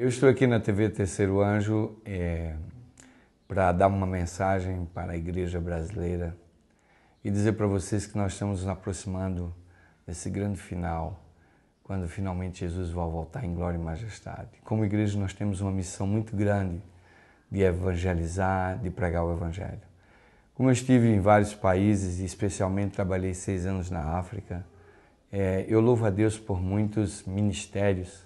Eu estou aqui na TV Terceiro Anjo é, para dar uma mensagem para a Igreja Brasileira e dizer para vocês que nós estamos nos aproximando desse grande final, quando finalmente Jesus vai voltar em glória e majestade. Como igreja, nós temos uma missão muito grande de evangelizar, de pregar o Evangelho. Como eu estive em vários países e especialmente trabalhei seis anos na África, é, eu louvo a Deus por muitos ministérios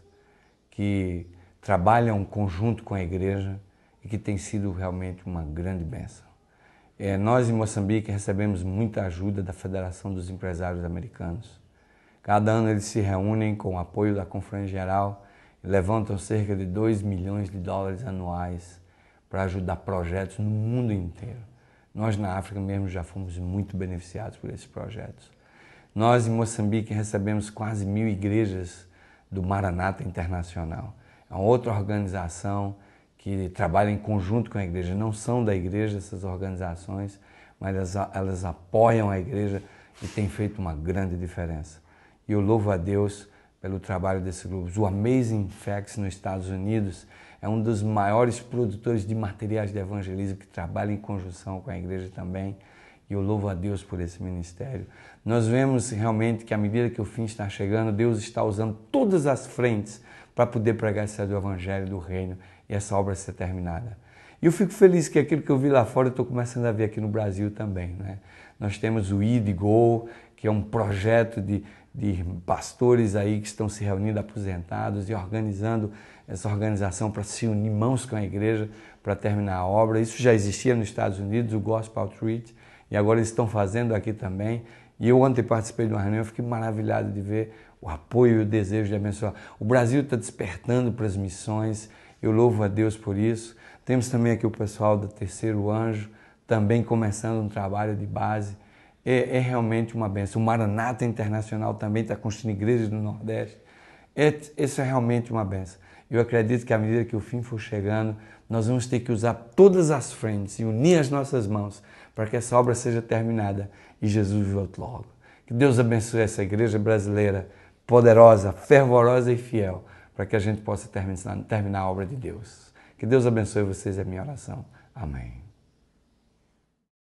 que trabalham conjunto com a igreja e que tem sido realmente uma grande benção. É, nós em Moçambique recebemos muita ajuda da Federação dos Empresários Americanos. Cada ano eles se reúnem com o apoio da Conferência Geral e levantam cerca de 2 milhões de dólares anuais para ajudar projetos no mundo inteiro. Nós na África mesmo já fomos muito beneficiados por esses projetos. Nós em Moçambique recebemos quase mil igrejas do Maranata Internacional é a outra organização que trabalha em conjunto com a igreja. Não são da igreja essas organizações, mas elas, elas apoiam a igreja e têm feito uma grande diferença. E eu louvo a Deus pelo trabalho desses grupos. O Amazing Facts nos Estados Unidos é um dos maiores produtores de materiais de evangelismo que trabalha em conjunção com a igreja também. E eu louvo a Deus por esse ministério. Nós vemos realmente que à medida que o fim está chegando, Deus está usando todas as frentes para poder pregar esse do Evangelho do Reino e essa obra ser terminada. E eu fico feliz que aquilo que eu vi lá fora eu estou começando a ver aqui no Brasil também. Né? Nós temos o ID Go, que é um projeto de, de pastores aí que estão se reunindo aposentados e organizando essa organização para se unir mãos com a igreja para terminar a obra. Isso já existia nos Estados Unidos, o Gospel Outreach e agora eles estão fazendo aqui também. E eu ontem participei de uma reunião, fiquei maravilhado de ver o apoio e o desejo de abençoar. O Brasil está despertando para as missões, eu louvo a Deus por isso. Temos também aqui o pessoal do Terceiro Anjo, também começando um trabalho de base. É, é realmente uma benção. O Maranata Internacional também está construindo igrejas no Nordeste. É, isso é realmente uma benção. Eu acredito que à medida que o fim for chegando, nós vamos ter que usar todas as frentes e unir as nossas mãos para que essa obra seja terminada e Jesus volte logo. Que Deus abençoe essa igreja brasileira poderosa, fervorosa e fiel para que a gente possa terminar, terminar a obra de Deus. Que Deus abençoe vocês, é minha oração. Amém.